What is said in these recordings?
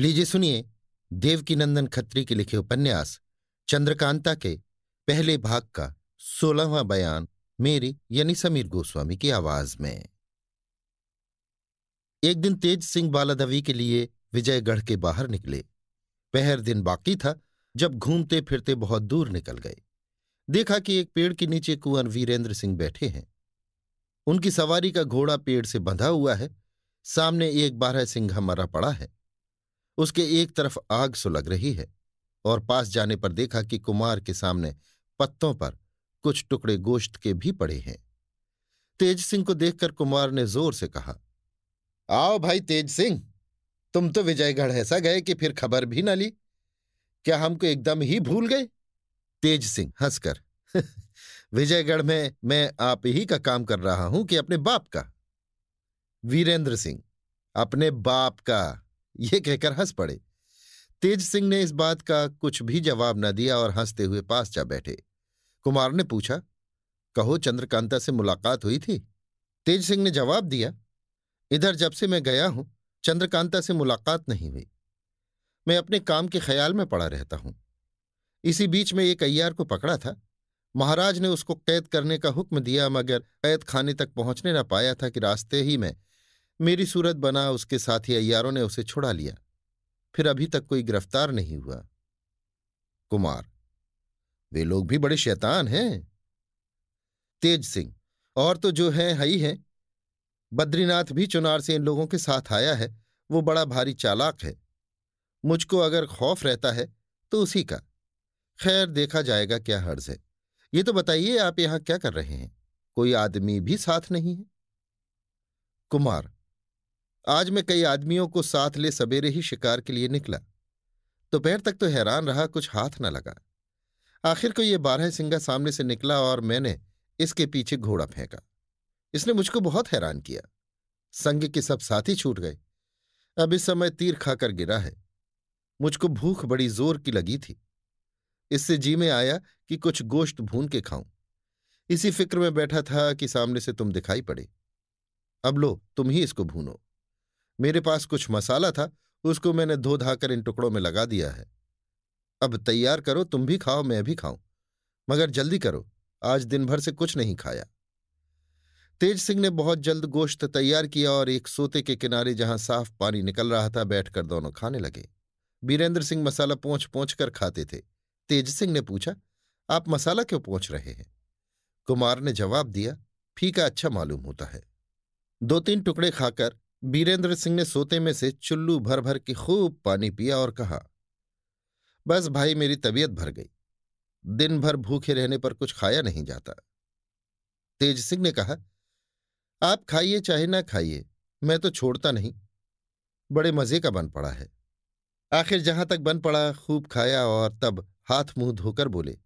लीजिए सुनिए देवकीनंदन खत्री के लिखे उपन्यास चंद्रकांता के पहले भाग का सोलहवां बयान मेरी यानी समीर गोस्वामी की आवाज में एक दिन तेज सिंह बालादवी के लिए विजयगढ़ के बाहर निकले पहर दिन बाकी था जब घूमते फिरते बहुत दूर निकल गए देखा कि एक पेड़ के नीचे कुंवर वीरेंद्र सिंह बैठे हैं उनकी सवारी का घोड़ा पेड़ से बंधा हुआ है सामने एक बारह सिंह मरा पड़ा है उसके एक तरफ आग सुलग रही है और पास जाने पर देखा कि कुमार के सामने पत्तों पर कुछ टुकड़े गोश्त के भी पड़े हैं तेज सिंह को देखकर कुमार ने जोर से कहा आओ भाई तेज सिंह तुम तो विजयगढ़ ऐसा गए कि फिर खबर भी ना ली क्या हमको एकदम ही भूल गए तेज सिंह हंसकर विजयगढ़ में मैं आप ही का काम कर रहा हूं कि अपने बाप का वीरेंद्र सिंह अपने बाप का ये कहकर हंस पड़े तेज सिंह ने इस बात का कुछ भी जवाब न दिया और हंसते हुए पास जा बैठे कुमार ने पूछा कहो चंद्रकांता से मुलाकात हुई थी तेज सिंह ने जवाब दिया इधर जब से मैं गया हूं चंद्रकांता से मुलाकात नहीं हुई मैं अपने काम के ख्याल में पड़ा रहता हूं इसी बीच में एक अय्यार को पकड़ा था महाराज ने उसको कैद करने का हुक्म दिया मगर कैद खाने तक पहुंचने न पाया था कि रास्ते ही में मेरी सूरत बना उसके साथी अयारों ने उसे छुड़ा लिया फिर अभी तक कोई गिरफ्तार नहीं हुआ कुमार वे लोग भी बड़े शैतान हैं तेज सिंह और तो जो है हई है बद्रीनाथ भी चुनार से इन लोगों के साथ आया है वो बड़ा भारी चालाक है मुझको अगर खौफ रहता है तो उसी का खैर देखा जाएगा क्या हर्ज है ये तो बताइए आप यहां क्या कर रहे हैं कोई आदमी भी साथ नहीं है कुमार आज मैं कई आदमियों को साथ ले सवेरे ही शिकार के लिए निकला दोपहर तक तो हैरान रहा कुछ हाथ न लगा आखिर को ये बारह सिंगा सामने से निकला और मैंने इसके पीछे घोड़ा फेंका इसने मुझको बहुत हैरान किया संग के सब साथी छूट गए अब इस समय तीर खाकर गिरा है मुझको भूख बड़ी जोर की लगी थी इससे जी में आया कि कुछ गोश्त भून के खाऊं इसी फिक्र में बैठा था कि सामने से तुम दिखाई पड़े अब लो तुम ही इसको भूनो मेरे पास कुछ मसाला था उसको मैंने धो धाकर इन टुकड़ों में लगा दिया है अब तैयार करो तुम भी खाओ मैं भी खाऊं मगर जल्दी करो आज दिन भर से कुछ नहीं खाया तेज सिंह ने बहुत जल्द गोश्त तैयार किया और एक सोते के किनारे जहां साफ पानी निकल रहा था बैठकर दोनों खाने लगे बीरेंद्र सिंह मसाला पोंछ पोंछ कर खाते थे तेज सिंह ने पूछा आप मसाला क्यों पोंछ रहे हैं कुमार ने जवाब दिया फीका अच्छा मालूम होता है दो तीन टुकड़े खाकर बीरेंद्र सिंह ने सोते में से चुल्लू भर भर के खूब पानी पिया और कहा बस भाई मेरी तबीयत भर गई दिन भर भूखे रहने पर कुछ खाया नहीं जाता तेज सिंह ने कहा आप खाइए चाहे ना खाइए मैं तो छोड़ता नहीं बड़े मजे का बन पड़ा है आखिर जहां तक बन पड़ा खूब खाया और तब हाथ मुंह धोकर बोले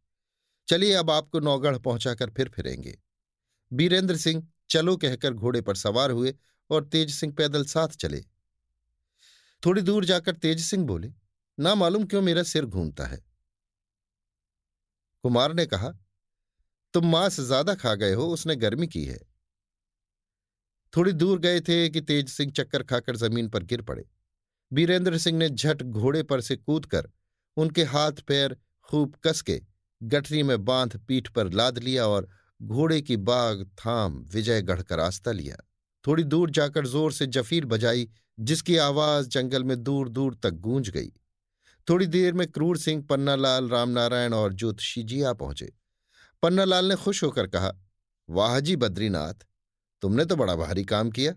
चलिए अब आपको नौगढ़ पहुंचाकर फिर फिरेंगे बीरेंद्र सिंह चलो कहकर घोड़े पर सवार हुए और तेज सिंह पैदल साथ चले थोड़ी दूर जाकर तेज सिंह बोले ना मालूम क्यों मेरा सिर घूमता है कुमार ने कहा तुम मांस ज्यादा खा गए हो उसने गर्मी की है थोड़ी दूर गए थे कि तेज सिंह चक्कर खाकर जमीन पर गिर पड़े वीरेंद्र सिंह ने झट घोड़े पर से कूदकर उनके हाथ पैर खूब कसके गठरी में बांध पीठ पर लाद लिया और घोड़े की बाग थाम विजयगढ़ का रास्ता लिया थोड़ी दूर जाकर जोर से जफीर बजाई जिसकी आवाज जंगल में दूर दूर तक गूंज गई थोड़ी देर में क्रूर सिंह पन्नालाल रामनारायण और ज्योतिषी जी आ पहुंचे पन्नालाल ने खुश होकर कहा वाह जी बद्रीनाथ तुमने तो बड़ा भारी काम किया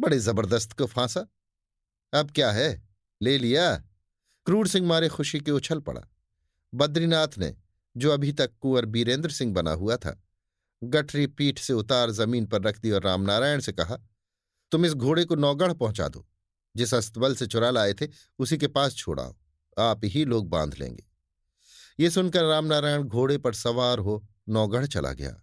बड़े जबरदस्त को फांसा अब क्या है ले लिया क्रूर सिंह मारे खुशी के उछल पड़ा बद्रीनाथ ने जो अभी तक कुंवर बीरेंद्र सिंह बना हुआ था गठरी पीठ से उतार जमीन पर रख दी और रामनारायण से कहा तुम इस घोड़े को नौगढ़ पहुंचा दो जिस अस्तबल से चुरा लाए थे उसी के पास छोड़ाओ आप ही लोग बांध लेंगे ये सुनकर रामनारायण घोड़े पर सवार हो नौगढ़ चला गया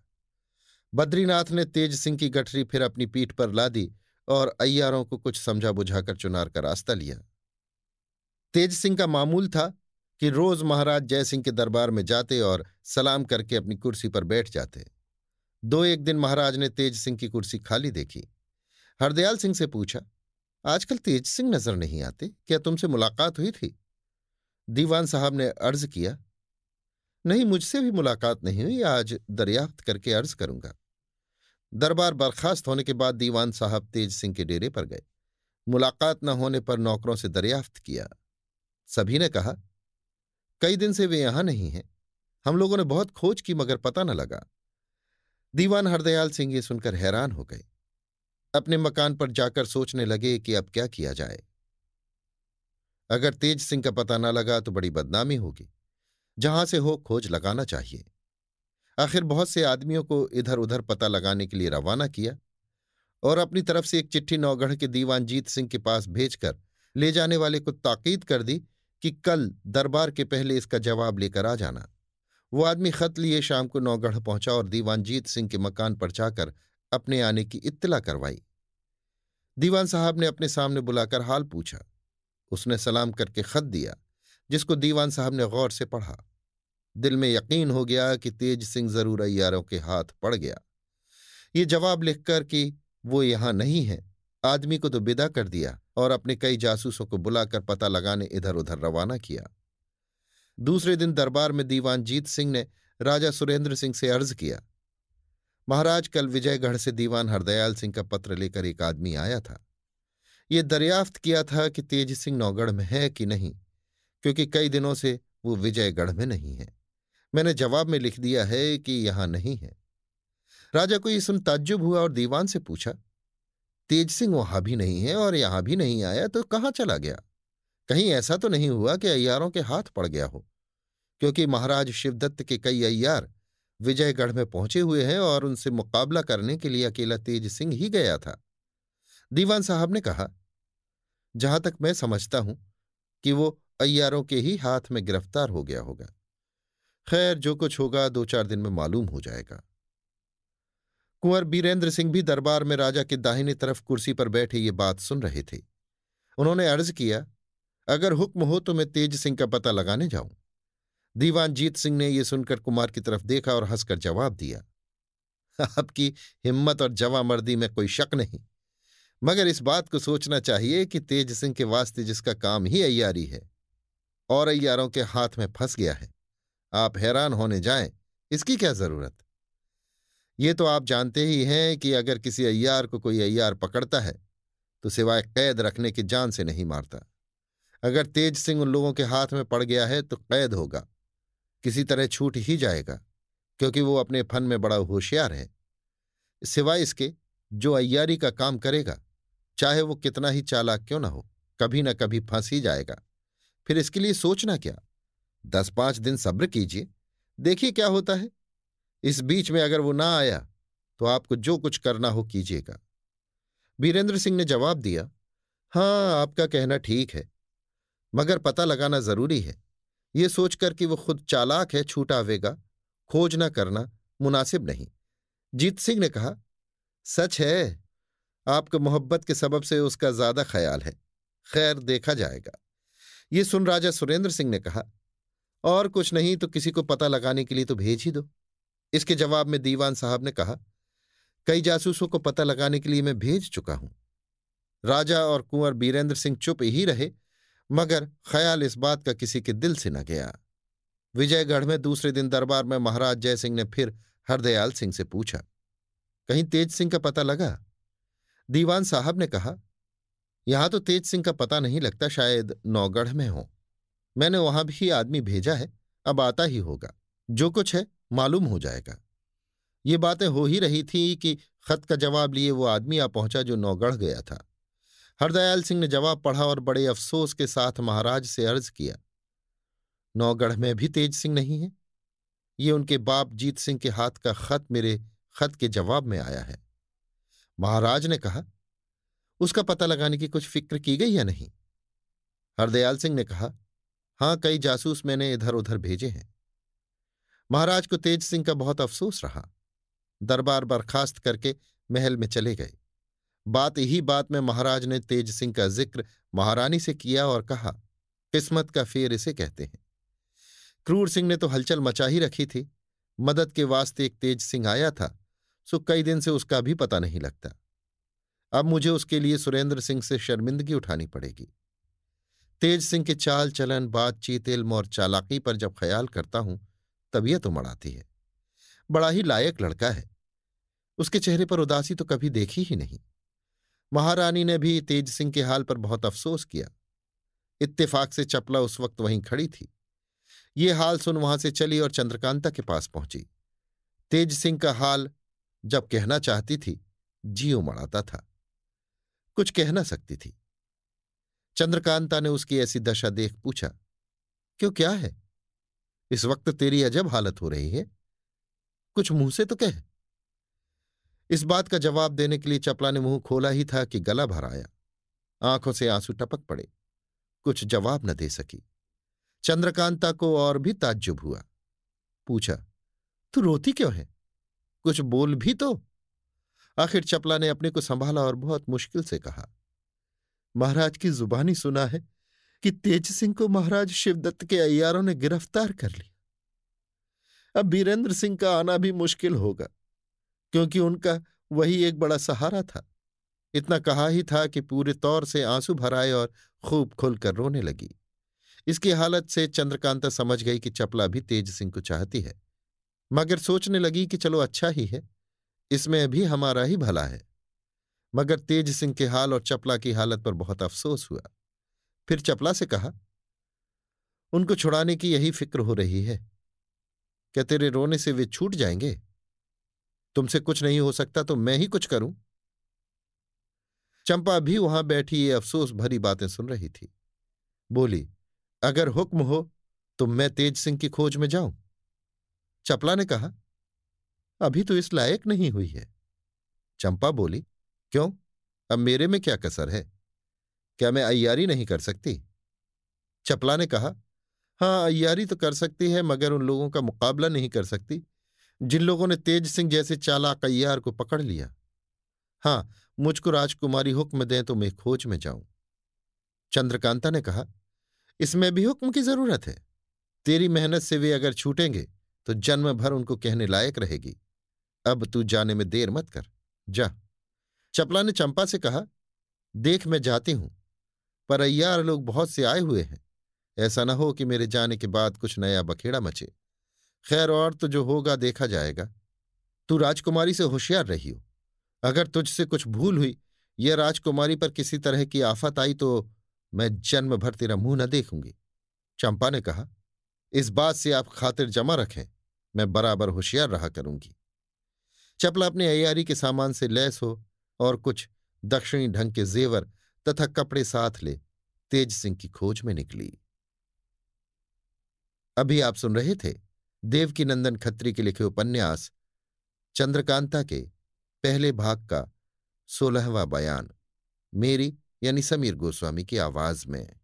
बद्रीनाथ ने तेज सिंह की गठरी फिर अपनी पीठ पर ला दी और अय्यारों को कुछ समझा बुझाकर चुनार का रास्ता लिया तेज सिंह का मामूल था कि रोज महाराज जयसिंह के दरबार में जाते और सलाम करके अपनी कुर्सी पर बैठ जाते दो एक दिन महाराज ने तेज सिंह की कुर्सी खाली देखी हरदयाल सिंह से पूछा आजकल तेज सिंह नजर नहीं आते क्या तुमसे मुलाकात हुई थी दीवान साहब ने अर्ज किया नहीं मुझसे भी मुलाकात नहीं हुई आज दरियाफ्त करके अर्ज करूंगा दरबार बर्खास्त होने के बाद दीवान साहब तेज सिंह के डेरे पर गए मुलाकात न होने पर नौकरों से दरियाफ्त किया सभी ने कहा कई दिन से वे यहां नहीं हैं हम लोगों ने बहुत खोज की मगर पता न लगा दीवान हरदयाल सिंह ये सुनकर हैरान हो गए अपने मकान पर जाकर सोचने लगे कि अब क्या किया जाए अगर तेज सिंह का पता न लगा तो बड़ी बदनामी होगी जहां से हो खोज लगाना चाहिए आखिर बहुत से आदमियों को इधर उधर पता लगाने के लिए रवाना किया और अपनी तरफ से एक चिट्ठी नौगढ़ के दीवान जीत सिंह के पास भेजकर ले जाने वाले को ताकीद कर दी कि कल दरबार के पहले इसका जवाब लेकर आ जाना वो आदमी खत लिए शाम को नौगढ़ पहुंचा और दीवानजीत सिंह के मकान पर जाकर अपने आने की इत्तला करवाई दीवान साहब ने अपने सामने बुलाकर हाल पूछा उसने सलाम करके खत दिया जिसको दीवान साहब ने गौर से पढ़ा दिल में यकीन हो गया कि तेज सिंह जरूर अयारों के हाथ पड़ गया ये जवाब लिखकर कि वो यहां नहीं है आदमी को तो विदा कर दिया और अपने कई जासूसों को बुलाकर पता लगाने इधर उधर रवाना किया दूसरे दिन दरबार में दीवान जीत सिंह ने राजा सुरेंद्र सिंह से अर्ज किया महाराज कल विजयगढ़ से दीवान हरदयाल सिंह का पत्र लेकर एक आदमी आया था ये दरियाफ्त किया था कि तेज सिंह नौगढ़ में है कि नहीं क्योंकि कई दिनों से वो विजयगढ़ में नहीं है मैंने जवाब में लिख दिया है कि यहां नहीं है राजा को यह सुन ताज्जुब हुआ और दीवान से पूछा तेज सिंह वहां भी नहीं है और यहां भी नहीं आया तो कहाँ चला गया कहीं ऐसा तो नहीं हुआ कि अय्यारों के हाथ पड़ गया हो क्योंकि महाराज शिवदत्त के कई अय्यार विजयगढ़ में पहुंचे हुए हैं और उनसे मुकाबला करने के लिए अकेला तेज सिंह ही गया था दीवान साहब ने कहा जहां तक मैं समझता हूं कि वो अय्यारों के ही हाथ में गिरफ्तार हो गया होगा खैर जो कुछ होगा दो चार दिन में मालूम हो जाएगा कुंवर बीरेंद्र सिंह भी दरबार में राजा के दाहिने तरफ कुर्सी पर बैठे ये बात सुन रहे थे उन्होंने अर्ज किया अगर हुक्म हो तो मैं तेज सिंह का पता लगाने जाऊं दीवान जीत सिंह ने यह सुनकर कुमार की तरफ देखा और हंसकर जवाब दिया आपकी हिम्मत और जवा मर्दी में कोई शक नहीं मगर इस बात को सोचना चाहिए कि तेज सिंह के वास्ते जिसका काम ही अयारी है और अयारों के हाथ में फंस गया है आप हैरान होने जाएं इसकी क्या जरूरत ये तो आप जानते ही हैं कि अगर किसी अय्यार को कोई अय्यार पकड़ता है तो सिवाय कैद रखने की जान से नहीं मारता अगर तेज सिंह उन लोगों के हाथ में पड़ गया है तो कैद होगा किसी तरह छूट ही जाएगा क्योंकि वो अपने फन में बड़ा होशियार है सिवाय इसके जो अय्यारी का काम करेगा चाहे वो कितना ही चालाक क्यों ना हो कभी ना कभी फंस ही जाएगा फिर इसके लिए सोचना क्या दस पांच दिन सब्र कीजिए देखिए क्या होता है इस बीच में अगर वो ना आया तो आपको जो कुछ करना हो कीजिएगा वीरेंद्र सिंह ने जवाब दिया हाँ आपका कहना ठीक है मगर पता लगाना जरूरी है ये सोचकर कि वो खुद चालाक है छूटावेगा खोज न करना मुनासिब नहीं जीत सिंह ने कहा सच है आपके मोहब्बत के सबब से उसका ज्यादा ख्याल है खैर देखा जाएगा ये सुन राजा सुरेंद्र सिंह ने कहा और कुछ नहीं तो किसी को पता लगाने के लिए तो भेज ही दो इसके जवाब में दीवान साहब ने कहा कई जासूसों को पता लगाने के लिए मैं भेज चुका हूं राजा और कुंवर बीरेंद्र सिंह चुप ही रहे मगर ख्याल इस बात का किसी के दिल से न गया विजयगढ़ में दूसरे दिन दरबार में महाराज जयसिंह ने फिर हरदयाल सिंह से पूछा कहीं तेज सिंह का पता लगा दीवान साहब ने कहा यहां तो तेज सिंह का पता नहीं लगता शायद नौगढ़ में हो मैंने वहां भी आदमी भेजा है अब आता ही होगा जो कुछ है मालूम हो जाएगा ये बातें हो ही रही थी कि खत का जवाब लिए वो आदमी आ पहुंचा जो नौगढ़ गया था हरदयाल सिंह ने जवाब पढ़ा और बड़े अफसोस के साथ महाराज से अर्ज किया नौगढ़ में भी तेज सिंह नहीं है ये उनके बाप जीत सिंह के हाथ का खत मेरे खत के जवाब में आया है महाराज ने कहा उसका पता लगाने की कुछ फिक्र की गई या नहीं हरदयाल सिंह ने कहा हाँ कई जासूस मैंने इधर उधर भेजे हैं महाराज को तेज सिंह का बहुत अफसोस रहा दरबार बर्खास्त करके महल में चले गए बात ही बात में महाराज ने तेज सिंह का जिक्र महारानी से किया और कहा किस्मत का फेर इसे कहते हैं क्रूर सिंह ने तो हलचल मचा ही रखी थी मदद के वास्ते एक तेज सिंह आया था सो कई दिन से उसका भी पता नहीं लगता अब मुझे उसके लिए सुरेंद्र सिंह से शर्मिंदगी उठानी पड़ेगी तेज सिंह के चाल चलन बातचीत इल्म और चालाकी पर जब ख्याल करता हूं तबीयत उमड़ तो आती है बड़ा ही लायक लड़का है उसके चेहरे पर उदासी तो कभी देखी ही नहीं महारानी ने भी तेज सिंह के हाल पर बहुत अफसोस किया इत्तेफाक से चपला उस वक्त वहीं खड़ी थी ये हाल सुन वहां से चली और चंद्रकांता के पास पहुंची तेज सिंह का हाल जब कहना चाहती थी जीव मड़ाता था कुछ कह ना सकती थी चंद्रकांता ने उसकी ऐसी दशा देख पूछा क्यों क्या है इस वक्त तेरी अजब हालत हो रही है कुछ मुंह से तो कह इस बात का जवाब देने के लिए चपला ने मुंह खोला ही था कि गला भर आया आंखों से आंसू टपक पड़े कुछ जवाब न दे सकी चंद्रकांता को और भी ताज्जुब हुआ पूछा तू रोती क्यों है कुछ बोल भी तो आखिर चपला ने अपने को संभाला और बहुत मुश्किल से कहा महाराज की जुबानी सुना है कि तेज सिंह को महाराज शिवदत्त के अयारों ने गिरफ्तार कर लिया अब बीरेंद्र सिंह का आना भी मुश्किल होगा क्योंकि उनका वही एक बड़ा सहारा था इतना कहा ही था कि पूरे तौर से आंसू भराए और खूब खुलकर रोने लगी इसकी हालत से चंद्रकांता समझ गई कि चपला भी तेज सिंह को चाहती है मगर सोचने लगी कि चलो अच्छा ही है इसमें भी हमारा ही भला है मगर तेज सिंह के हाल और चपला की हालत पर बहुत अफसोस हुआ फिर चपला से कहा उनको छुड़ाने की यही फिक्र हो रही है क्या तेरे रोने से वे छूट जाएंगे तुमसे कुछ नहीं हो सकता तो मैं ही कुछ करूं चंपा भी वहां बैठी ये अफसोस भरी बातें सुन रही थी बोली अगर हुक्म हो तो मैं तेज सिंह की खोज में जाऊं चपला ने कहा अभी तो इस लायक नहीं हुई है चंपा बोली क्यों अब मेरे में क्या कसर है क्या मैं अयारी नहीं कर सकती चपला ने कहा हाँ अयारी तो कर सकती है मगर उन लोगों का मुकाबला नहीं कर सकती जिन लोगों ने तेज सिंह जैसे चालाक अय्यार को पकड़ लिया हाँ मुझको राजकुमारी हुक्म दें तो मैं खोज में जाऊं चंद्रकांता ने कहा इसमें भी हुक्म की जरूरत है तेरी मेहनत से वे अगर छूटेंगे तो जन्म भर उनको कहने लायक रहेगी अब तू जाने में देर मत कर जा चपला ने चंपा से कहा देख मैं जाती हूं पर अय्यार लोग बहुत से आए हुए हैं ऐसा न हो कि मेरे जाने के बाद कुछ नया बखेड़ा मचे खैर और तो जो होगा देखा जाएगा तू राजकुमारी से होशियार रही हो अगर तुझसे कुछ भूल हुई या राजकुमारी पर किसी तरह की आफत आई तो मैं जन्म भर तेरा मुंह न देखूंगी चंपा ने कहा इस बात से आप खातिर जमा रखें मैं बराबर होशियार रहा करूंगी चपला अपने अयारी के सामान से लैस हो और कुछ दक्षिणी ढंग के जेवर तथा कपड़े साथ ले तेज सिंह की खोज में निकली अभी आप सुन रहे थे देवकीनंदन खत्री के लिखे उपन्यास चंद्रकांता के पहले भाग का सोलहवा बयान मेरी यानी समीर गोस्वामी की आवाज में